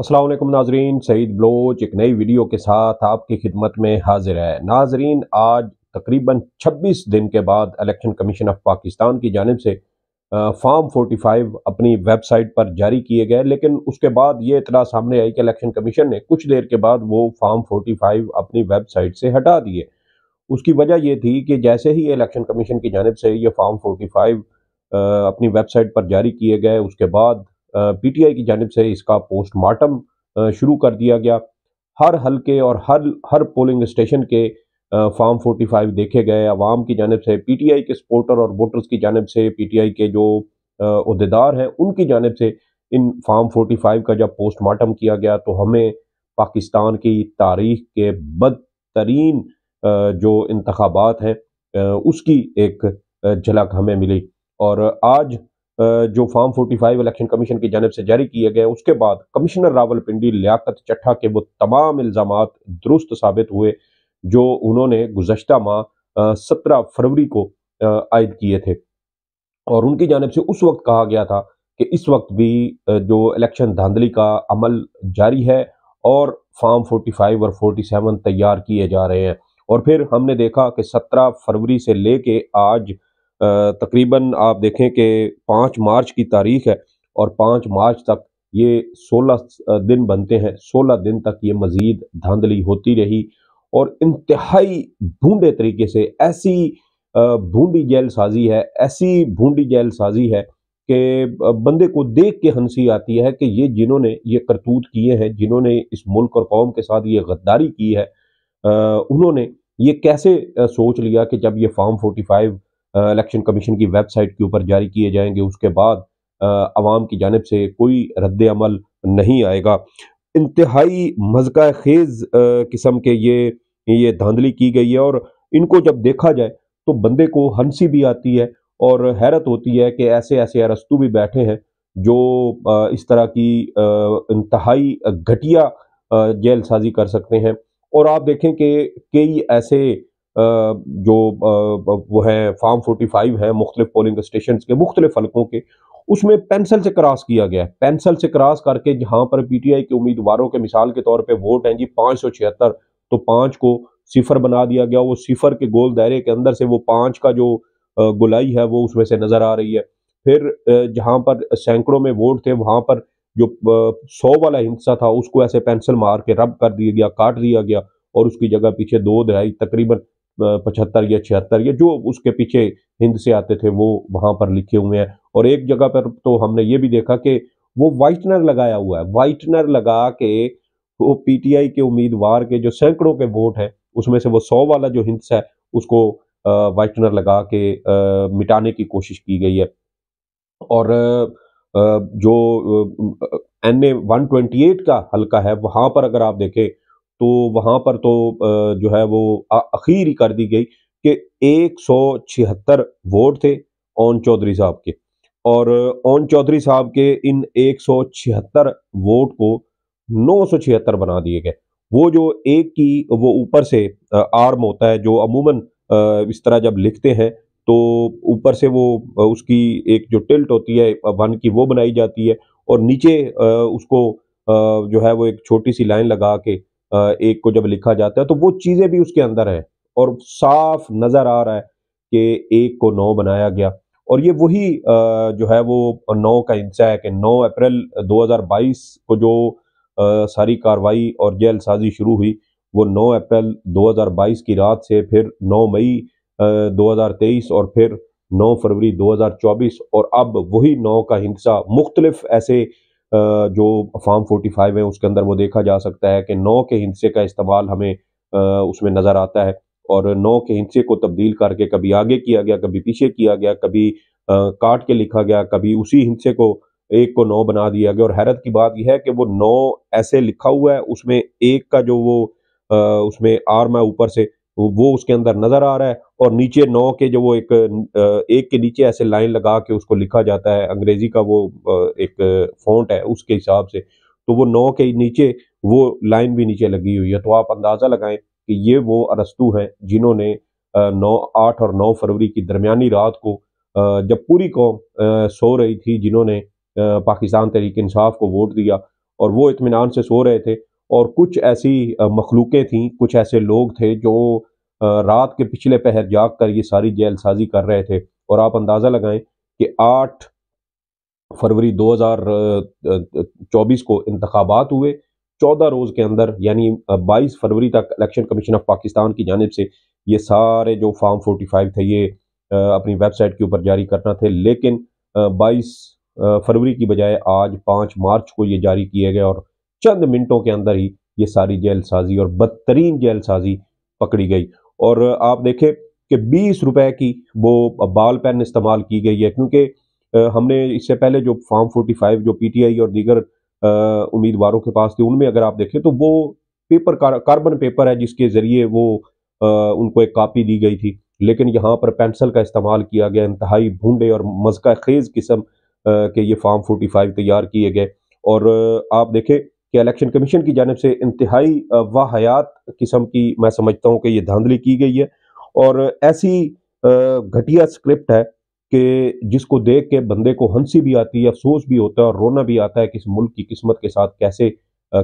असलम नाजरीन सईद बलोच एक नई वीडियो के साथ आपकी खिदमत में हाजिर है नाजरीन आज तकरीबन 26 दिन के बाद इलेक्शन कमीशन ऑफ पाकिस्तान की जानब से फॉर्म 45 अपनी वेबसाइट पर जारी किए गए लेकिन उसके बाद ये इतला सामने आई कि इलेक्शन कमीशन ने कुछ देर के बाद वो फॉर्म 45 अपनी वेबसाइट से हटा दिए उसकी वजह ये थी कि जैसे ही इलेक्शन कमीशन की जानब से ये फॉर्म फाइव अपनी वेबसाइट पर जारी किए गए उसके बाद पीटीआई की जानब से इसका पोस्टमार्टम शुरू कर दिया गया हर हलके और हर हर पोलिंग स्टेशन के फार्म 45 देखे गए अवाम की जानब से पीटीआई के सपोर्टर और वोटर्स की जानब से पीटीआई के जो अहदेदार हैं उनकी जानब से इन फार्म 45 का जब पोस्टमार्टम किया गया तो हमें पाकिस्तान की तारीख के बदतरीन जो इंतबात हैं उसकी एक झलक हमें मिली और आज जो फार्म 45 इलेक्शन कमीशन की जानब से जारी किए गए उसके बाद कमिश्नर रावलपिंडी लियाकत चट्ठा के वो तमाम इल्ज़ाम दुरुस्त साबित हुए जो उन्होंने गुजशत माह सत्रह फरवरी को आयद किए थे और उनकी जानब से उस वक्त कहा गया था कि इस वक्त भी जो इलेक्शन धांधली का अमल जारी है और फार्म 45 और 47 तैयार किए जा रहे हैं और फिर हमने देखा कि 17 फरवरी से लेके आज तकरीबन आप देखें कि पाँच मार्च की तारीख है और पाँच मार्च तक ये सोलह दिन बनते हैं सोलह दिन तक ये मज़ीद धांधली होती रही और इंतहाई भूडे तरीके से ऐसी भूडी जैल साजी है ऐसी भूडी जैल साजी है कि बंदे को देख के हंसी आती है कि ये जिन्होंने ये करतूत किए हैं जिन्होंने इस मुल्क और कौम के साथ ये गद्दारी की है उन्होंने ये कैसे सोच लिया कि जब ये form forty five election commission की वेबसाइट के ऊपर जारी किए जाएंगे उसके बाद आवाम की जानब से कोई रद्द अमल नहीं आएगा इंतहाई मजका खेज किस्म के ये ये धांधली की गई है और इनको जब देखा जाए तो बंदे को हंसी भी आती है और हैरत होती है कि ऐसे ऐसे अरस्तु भी बैठे हैं जो इस तरह की इंतहाई घटिया जेल साजी कर सकते हैं और आप देखें कि कई ऐसे जो वो है फार्म 45 है मुख्तलिफ पोलिंग स्टेशन के मुख्तलिफ हलकों के उसमें पेंसिल से क्रॉस किया गया है पेंसिल से क्रॉस करके जहां पर पीटीआई के उम्मीदवारों के मिसाल के तौर पे वोट हैं जी पाँच सौ छिहत्तर तो पाँच को सिफर बना दिया गया वो सिफर के गोल दायरे के अंदर से वो पाँच का जो गुलाई है वो उसमें से नजर आ रही है फिर जहां पर सैकड़ों में वोट थे वहां पर जो सौ वाला हिंसा था उसको ऐसे पेंसिल मार के रब कर दिया गया काट दिया गया और उसकी जगह पीछे दो दहाई तकरीबन पचहत्तर या छिहत्तर या जो उसके पीछे हिंद से आते थे वो वहाँ पर लिखे हुए हैं और एक जगह पर तो हमने ये भी देखा कि वो वाइटनर लगाया हुआ है वाइटनर लगा के वो पीटीआई के उम्मीदवार के जो सैकड़ों के वोट हैं उसमें से वो सौ वाला जो हिंस है उसको वाइटनर लगा के आ, मिटाने की कोशिश की गई है और आ, जो N A one twenty eight का हल्का है वहाँ पर अगर आप देखें तो वहाँ पर तो जो है वो अखीर कर दी गई कि एक वोट थे ओन चौधरी साहब के और ओन चौधरी साहब के इन एक वोट को नौ बना दिए गए वो जो एक की वो ऊपर से आर्म होता है जो अमूमन इस तरह जब लिखते हैं तो ऊपर से वो उसकी एक जो टिल्ट होती है वन की वो बनाई जाती है और नीचे उसको जो है वो एक छोटी सी लाइन लगा के एक को जब लिखा जाता है तो वो चीज़ें भी उसके अंदर है और साफ नज़र आ रहा है कि एक को नौ बनाया गया और ये वही जो है वो नौ का हिंसा है कि नौ अप्रैल 2022 को जो सारी कार्रवाई और जेल साजी शुरू हुई वो नौ अप्रैल 2022 की रात से फिर नौ मई 2023 और फिर नौ फरवरी 2024 और अब वही नौ का हिंसा मुख्तलिफ ऐसे जो फार्म 45 है उसके अंदर वो देखा जा सकता है कि नौ के हिंसे का इस्तेमाल हमें उसमें नज़र आता है और नौ के हिंसे को तब्दील करके कभी आगे किया गया कभी पीछे किया गया कभी काट के लिखा गया कभी उसी हिंसे को एक को नौ बना दिया गया और हैरत की बात यह है कि वो नौ ऐसे लिखा हुआ है उसमें एक का जो वो उसमें आर्म है ऊपर से वो उसके अंदर नजर आ रहा है और नीचे नौ के जो वो एक एक के नीचे ऐसे लाइन लगा के उसको लिखा जाता है अंग्रेजी का वो एक फॉन्ट है उसके हिसाब से तो वो नौ के नीचे वो लाइन भी नीचे लगी हुई है तो आप अंदाज़ा लगाएं कि ये वो अरस्तु हैं जिन्होंने नौ आठ और नौ फरवरी की दरमियानी रात को जब पूरी कौम सो रही थी जिन्होंने पाकिस्तान तहरीक इंसाफ को वोट दिया और वो इतमान से सो रहे थे और कुछ ऐसी मखलूक़ें थीं कुछ ऐसे लोग थे जो रात के पिछले पहर जाग कर ये सारी जेल साजी कर रहे थे और आप अंदाज़ा लगाएं कि आठ फरवरी 2024 को इंतबात हुए चौदह रोज़ के अंदर यानी बाईस फरवरी तक इलेक्शन कमीशन ऑफ पाकिस्तान की जानब से ये सारे जो फार्म फोर्टी फाइव थे ये अपनी वेबसाइट के ऊपर जारी करना थे लेकिन बाईस फरवरी की बजाय आज पाँच मार्च को ये जारी किए गए और चंद मिनटों के अंदर ही ये सारी जेल साजी और बदतरीन जेल साजी पकड़ी गई और आप देखें कि बीस रुपए की वो बाल पेन इस्तेमाल की गई है क्योंकि हमने इससे पहले जो फार्म फाइव जो पी टी आई और दीगर उम्मीदवारों के पास थे उनमें अगर आप देखें तो वो पेपर कार्बन पेपर है जिसके ज़रिए वो आ, उनको एक कापी दी गई थी लेकिन यहाँ पर पेंसिल का इस्तेमाल किया गया इंतहाई भूडे और मजका खेज किस्म के ये फॉर्म फोर्टी फाइव तैयार किए गए और आप देखें कि इलेक्शन कमीशन की जानब से इंतहाई वाहयात किस्म की मैं समझता हूँ कि ये धांधली की गई है और ऐसी घटिया स्क्रिप्ट है कि जिसको देख के बंदे को हंसी भी आती है अफसोस भी होता है और रोना भी आता है कि इस मुल्क की किस्मत के साथ कैसे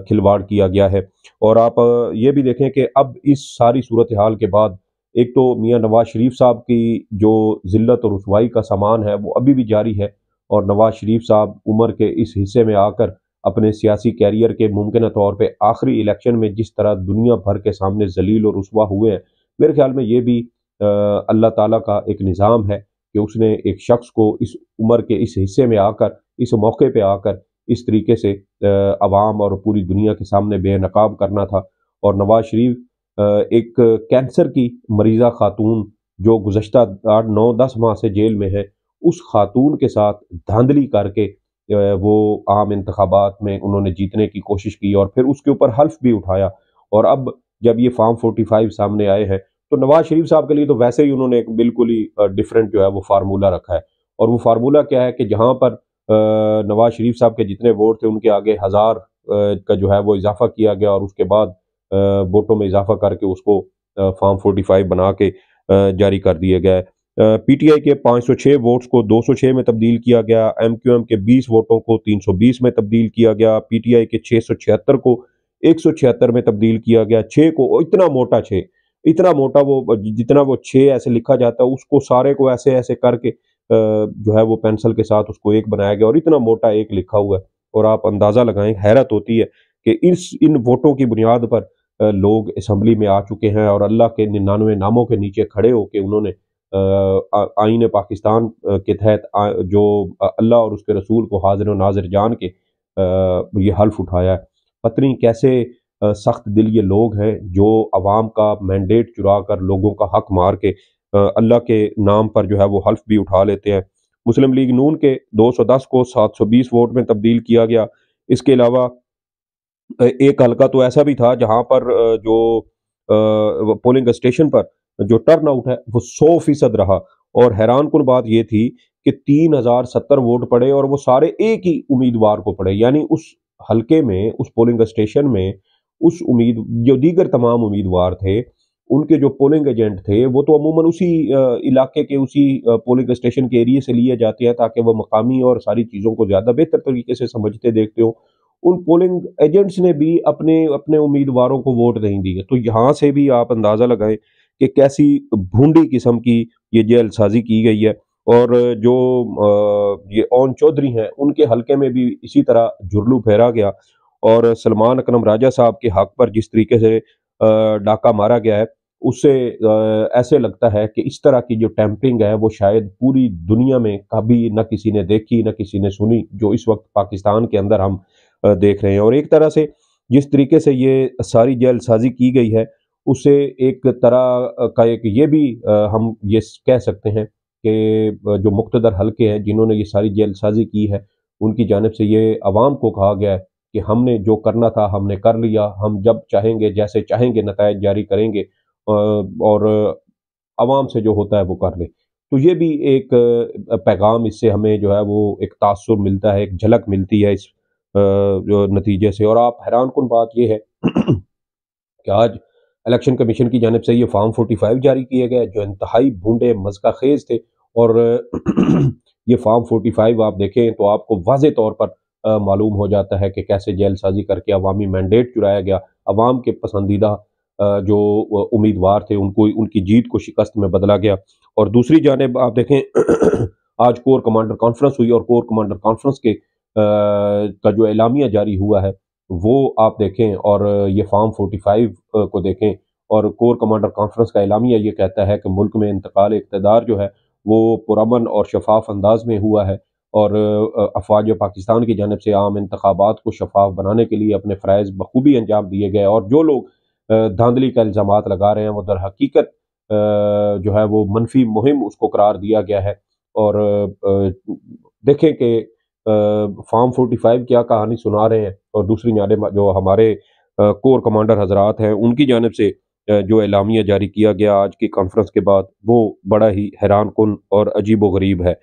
खिलवाड़ किया गया है और आप ये भी देखें कि अब इस सारी सूरत हाल के बाद एक तो मियाँ नवाज शरीफ साहब की जो ज़िल्त और रसवाई का सामान है वो अभी भी जारी है और नवाज शरीफ साहब उम्र के इस हिस्से में आकर अपने सियासी कैरियर के मुमकिन तौर पर आखिरी इलेक्शन में जिस तरह दुनिया भर के सामने जलील और रसवा हुए हैं मेरे ख्याल में ये भी अल्लाह ताला का एक निज़ाम है कि उसने एक शख्स को इस उम्र के इस हिस्से में आकर इस मौके पर आकर इस तरीके से आवाम और पूरी दुनिया के सामने बेनकाब करना था और नवाज शरीफ एक कैंसर की मरीज़ा खातून जो गुज्त आठ नौ दस माह से जेल में है उस खातून के साथ धांधली करके वो आम इंतबात में उन्होंने जीतने की कोशिश की और फिर उसके ऊपर हल्फ भी उठाया और अब जब ये फार्म 45 सामने आए हैं तो नवाज शरीफ साहब के लिए तो वैसे ही उन्होंने एक बिल्कुल ही डिफरेंट जो है वो फार्मूला रखा है और वो फार्मूला क्या है कि जहाँ पर नवाज शरीफ साहब के जितने वोट थे उनके आगे हज़ार का जो है वो इजाफा किया गया और उसके बाद वोटों में इजाफा करके उसको फार्म फ़ाइव बना के जारी कर दिए गए पीटीआई के 506 वोट्स को 206 में तब्दील किया गया एमक्यूएम के 20 वोटों को 320 में तब्दील किया गया पीटीआई के 676 को एक में तब्दील किया गया छः को इतना मोटा छः इतना मोटा वो जितना वो छः ऐसे लिखा जाता है उसको सारे को ऐसे ऐसे करके जो है वो पेंसिल के साथ उसको एक बनाया गया और इतना मोटा एक लिखा हुआ है और आप अंदाज़ा लगाएं हैरत होती है कि इस इन वोटों की बुनियाद पर लोग इसम्बली में आ चुके हैं और अल्लाह के निन्यानवे नामों के नीचे खड़े होकर उन्होंने आइन पाकिस्तान के तहत जो अल्लाह और उसके रसूल को हाजिर व नाजिर जान के ये हल्फ उठाया है पत्नी कैसे सख्त दिल ये लोग हैं जो आवाम का मैंडेट चुरा कर लोगों का हक मार के अल्लाह के नाम पर जो है वो हल्फ भी उठा लेते हैं मुस्लिम लीग नून के 210 को 720 वोट में तब्दील किया गया इसके अलावा एक हलका तो ऐसा भी था जहां पर जो पोलिंग स्टेशन पर तो जो टर्न आउट है वो सौ फीसद रहा और हैरान कन बात यह थी कि तीन हजार सत्तर वोट पड़े और वो सारे एक ही उम्मीदवार को पड़े यानी उस हलके में उस पोलिंग स्टेशन में उस उम्मीद जो दीगर तमाम उम्मीदवार थे उनके जो पोलिंग एजेंट थे वो तो अमूमन उसी इलाके के उसी पोलिंग स्टेशन के एरिए से लिए जाते हैं ताकि वह मकामी और सारी चीज़ों को ज़्यादा बेहतर तरीके से समझते देखते हो उन पोलिंग एजेंट्स ने भी अपने अपने उम्मीदवारों को वोट नहीं दिए तो यहाँ से भी आप अंदाज़ा लगाएं कि कैसी भूडी किस्म की ये जेल साजी की गई है और जो ये ओन चौधरी हैं उनके हलके में भी इसी तरह जुर्लू फेरा गया और सलमान अकरम राजा साहब के हक पर जिस तरीके से डाका मारा गया है उससे ऐसे लगता है कि इस तरह की जो टैंपरिंग है वो शायद पूरी दुनिया में कभी ना किसी ने देखी ना किसी ने सुनी जो इस वक्त पाकिस्तान के अंदर हम देख रहे हैं और एक तरह से जिस तरीके से ये सारी जेल साजी की गई है उसे एक तरह का एक ये भी हम ये कह सकते हैं कि जो मुख्तर हलके हैं जिन्होंने ये सारी जेल साजी की है उनकी जानब से ये आवाम को कहा गया है कि हमने जो करना था हमने कर लिया हम जब चाहेंगे जैसे चाहेंगे नतज जारी करेंगे और आवाम से जो होता है वो कर ले तो ये भी एक पैगाम इससे हमें जो है वो एक तासर मिलता है एक झलक मिलती है इस जो नतीजे से और आप हैरान कन बात यह है कि आज इलेक्शन कमीशन की जानब से ये फार्म फाइव जारी किए गए जो इंतहाई भूडे मजका खेज थे और ये फोर्टी फाइव आप देखें तो आपको वाज तौर पर मालूम हो जाता है कि कैसे जेल साजी करके अवामी मैंडेट चुराया गया अवाम के पसंदीदा जो उम्मीदवार थे उनको उनकी जीत को शिकस्त में बदला गया और दूसरी जानब आप देखें आज कोर कमांडर कॉन्फ्रेंस हुई और कोर कमांडर कॉन्फ्रेंस के आ, का जो एलामिया जारी हुआ है वो आप देखें और ये फार्म 45 को देखें और कोर कमांडर कॉन्फ्रेंस का इलामिया ये कहता है कि मुल्क में इंतकाल इकतदार जो है वो पुरमन और शफाफ अंदाज में हुआ है और अफवाज पाकिस्तान की जानब से आम इंतबात को शफाफ बनाने के लिए अपने फ़रज़ बखूबी अंजाम दिए गए और जो लोग धांधली का इल्ज़ाम लगा रहे हैं वो दर हकीकत जो है वो मनफी मुहिम उसको करार दिया गया है और देखें कि फार्म फोर्टी फाइव क्या कहानी सुना रहे हैं और दूसरी जानब जो हमारे कोर कमांडर हजरात हैं उनकी जानब से जो एलामिया जारी किया गया आज की कॉन्फ्रेंस के बाद वो बड़ा ही हैरान कन और अजीब व गरीब है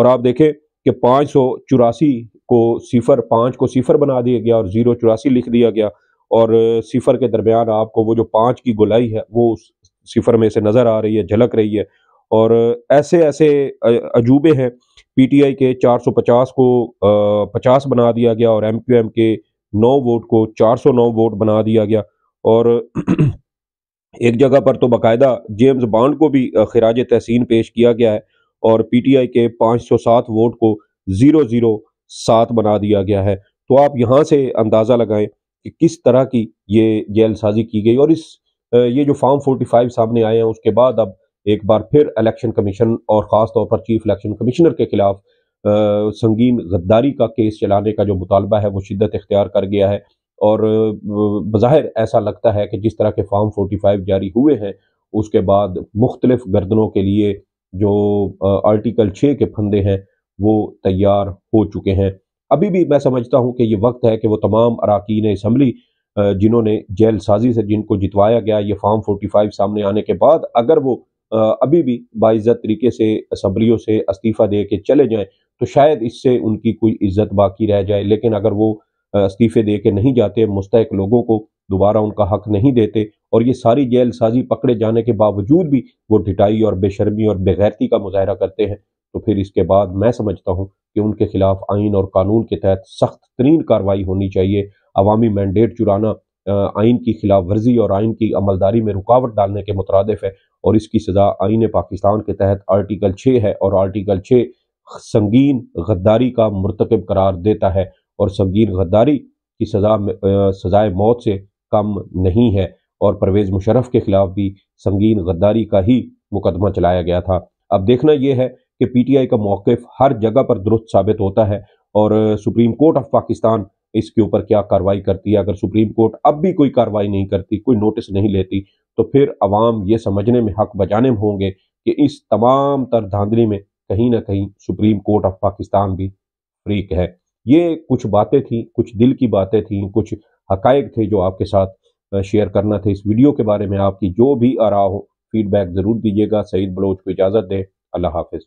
और आप देखें कि पाँच सौ चौरासी को सिफर पाँच को सिफर बना दिया गया और ज़ीरो चौरासी लिख दिया गया और सिफर के दरमियान आपको वो जो पाँच की गुलाई है वो उस सिफर में से नज़र आ रही है झलक रही है और ऐसे ऐसे अजूबे हैं पीटीआई के 450 को आ, 50 बना दिया गया और एमक्यूएम के 9 वोट को 409 वोट बना दिया गया और एक जगह पर तो बाकायदा जेम्स बॉन्ड को भी खराज तहसीन पेश किया गया है और पीटीआई के 507 वोट को ज़ीरो ज़ीरो सात बना दिया गया है तो आप यहाँ से अंदाज़ा लगाएं कि किस तरह की ये जेल साजी की गई और इस ये जो फॉर्म 45 सामने आए हैं उसके बाद अब एक बार फिर इलेक्शन कमीशन और ख़ास तौर पर चीफ इलेक्शन कमिश्नर के खिलाफ संगीन गद्दारी का केस चलाने का जो मुतालबा है वो शिद्दत इख्तियार कर गया है और बाहिर ऐसा लगता है कि जिस तरह के फॉर्म फोर्टी फाइव जारी हुए हैं उसके बाद मुख्तलिफ गर्दनों के लिए जो आर्टिकल छः के फंदे हैं वो तैयार हो चुके हैं अभी भी मैं समझता हूँ कि ये वक्त है कि वो तमाम अरकान इसम्बली जिन्होंने जेल साजी से जिनको जितवाया गया ये फॉर्म फोर्टी फाइव सामने आने के बाद अगर वो अभी भी बाइज़त तरीके से असम्बलियों से इस्तीफ़ा दे के चले जाएँ तो शायद इससे उनकी कोई इज़्ज़त बाकी रह जाए लेकिन अगर वो इस्तीफ़े दे के नहीं जाते मुस्तक लोगों को दोबारा उनका हक नहीं देते और ये सारी जेल साजी पकड़े जाने के बावजूद भी वो ढिटाई और बेशर्मी और बेगैरती का मुजाहरा करते हैं तो फिर इसके बाद मैं समझता हूँ कि उनके खिलाफ आइन और कानून के तहत सख्त तरीन कार्रवाई होनी चाहिए अवामी मैंडेट चुराना आइन की खिलाफ वर्जी और आइन की अमलदारी में रुकावट डालने के मुतरद है और इसकी सज़ा आइन पाकिस्तान के तहत आर्टिकल छः है और आर्टिकल छः संगीन गद्दारी का मरतकब करार देता है और संगीन गद्दारी की सज़ा सज़ाए मौत से कम नहीं है और परवेज़ मुशरफ के ख़िलाफ़ भी संगीन गद्दारी का ही मुकदमा चलाया गया था अब देखना यह है कि पी टी आई का मौक़ हर जगह पर दुरुस्त साबित होता है और सुप्रीम कोर्ट ऑफ पाकिस्तान इसके ऊपर क्या कार्रवाई करती है अगर सुप्रीम कोर्ट अब भी कोई कार्रवाई नहीं करती कोई नोटिस नहीं लेती तो फिर अवाम ये समझने में हक बजाने में होंगे कि इस तमाम तर धांधली में कहीं ना कहीं सुप्रीम कोर्ट ऑफ पाकिस्तान भी फ्रीक है ये कुछ बातें थी कुछ दिल की बातें थी कुछ हकायक थे जो आपके साथ शेयर करना थे इस वीडियो के बारे में आपकी जो भी आरा हो फीडबैक ज़रूर दीजिएगा सईद बलोच को इजाज़त दें अल्लाह हाफिज़